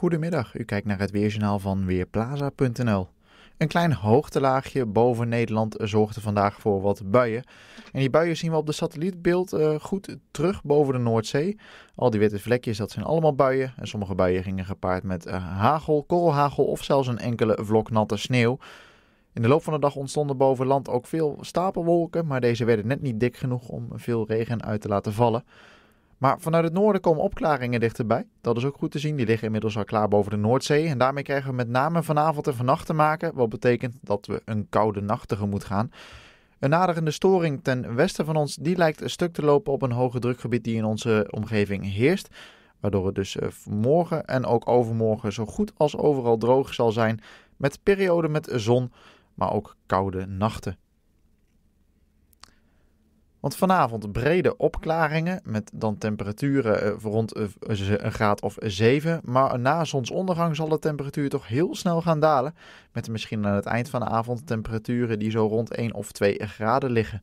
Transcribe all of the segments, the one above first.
Goedemiddag, u kijkt naar het weerjournaal van Weerplaza.nl. Een klein hoogtelaagje boven Nederland zorgde vandaag voor wat buien. En die buien zien we op de satellietbeeld eh, goed terug boven de Noordzee. Al die witte vlekjes, dat zijn allemaal buien. En sommige buien gingen gepaard met eh, hagel, korrelhagel of zelfs een enkele vlok natte sneeuw. In de loop van de dag ontstonden boven land ook veel stapelwolken, maar deze werden net niet dik genoeg om veel regen uit te laten vallen. Maar vanuit het noorden komen opklaringen dichterbij. Dat is ook goed te zien. Die liggen inmiddels al klaar boven de Noordzee. En daarmee krijgen we met name vanavond en vannacht te maken. Wat betekent dat we een koude nacht tegemoet gaan. Een naderende storing ten westen van ons die lijkt een stuk te lopen op een hoge drukgebied die in onze omgeving heerst. Waardoor het dus eh, morgen en ook overmorgen zo goed als overal droog zal zijn. Met perioden met zon, maar ook koude nachten. Want vanavond brede opklaringen met dan temperaturen eh, rond eh, een graad of 7. Maar na zonsondergang zal de temperatuur toch heel snel gaan dalen. Met misschien aan het eind van de avond temperaturen die zo rond 1 of 2 graden liggen.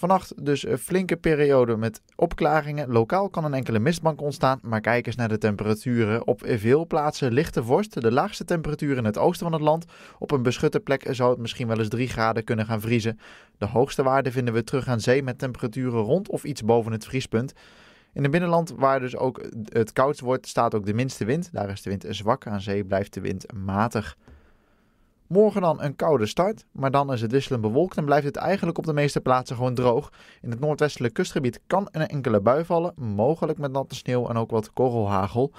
Vannacht dus een flinke periode met opklaringen. Lokaal kan een enkele mistbank ontstaan, maar kijk eens naar de temperaturen. Op veel plaatsen lichte vorst, de laagste temperatuur in het oosten van het land. Op een beschutte plek zou het misschien wel eens 3 graden kunnen gaan vriezen. De hoogste waarden vinden we terug aan zee met temperaturen rond of iets boven het vriespunt. In het binnenland, waar dus ook het koudst wordt, staat ook de minste wind. Daar is de wind zwak, aan zee blijft de wind matig. Morgen dan een koude start, maar dan is het wisselend bewolkt en blijft het eigenlijk op de meeste plaatsen gewoon droog. In het noordwestelijk kustgebied kan een enkele bui vallen, mogelijk met natte sneeuw en ook wat korrelhagel.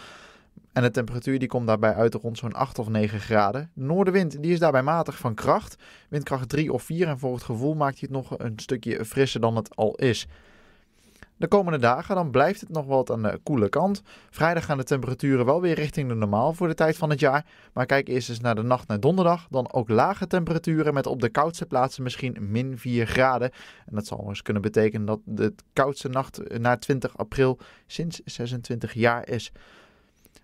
En de temperatuur die komt daarbij uit rond zo'n 8 of 9 graden. noordenwind die is daarbij matig van kracht, windkracht 3 of 4 en voor het gevoel maakt hij het nog een stukje frisser dan het al is. De komende dagen dan blijft het nog wat aan de koele kant. Vrijdag gaan de temperaturen wel weer richting de normaal voor de tijd van het jaar. Maar kijk eerst eens naar de nacht naar donderdag. Dan ook lage temperaturen met op de koudste plaatsen misschien min 4 graden. En dat zal eens kunnen betekenen dat de koudste nacht na 20 april sinds 26 jaar is.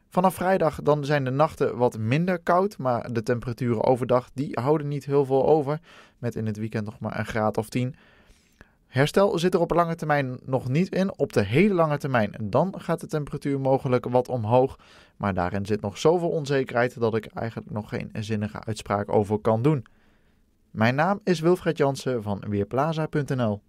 Vanaf vrijdag dan zijn de nachten wat minder koud, maar de temperaturen overdag die houden niet heel veel over. Met in het weekend nog maar een graad of 10. Herstel zit er op lange termijn nog niet in. Op de hele lange termijn dan gaat de temperatuur mogelijk wat omhoog. Maar daarin zit nog zoveel onzekerheid dat ik eigenlijk nog geen zinnige uitspraak over kan doen. Mijn naam is Wilfred Jansen van Weerplaza.nl.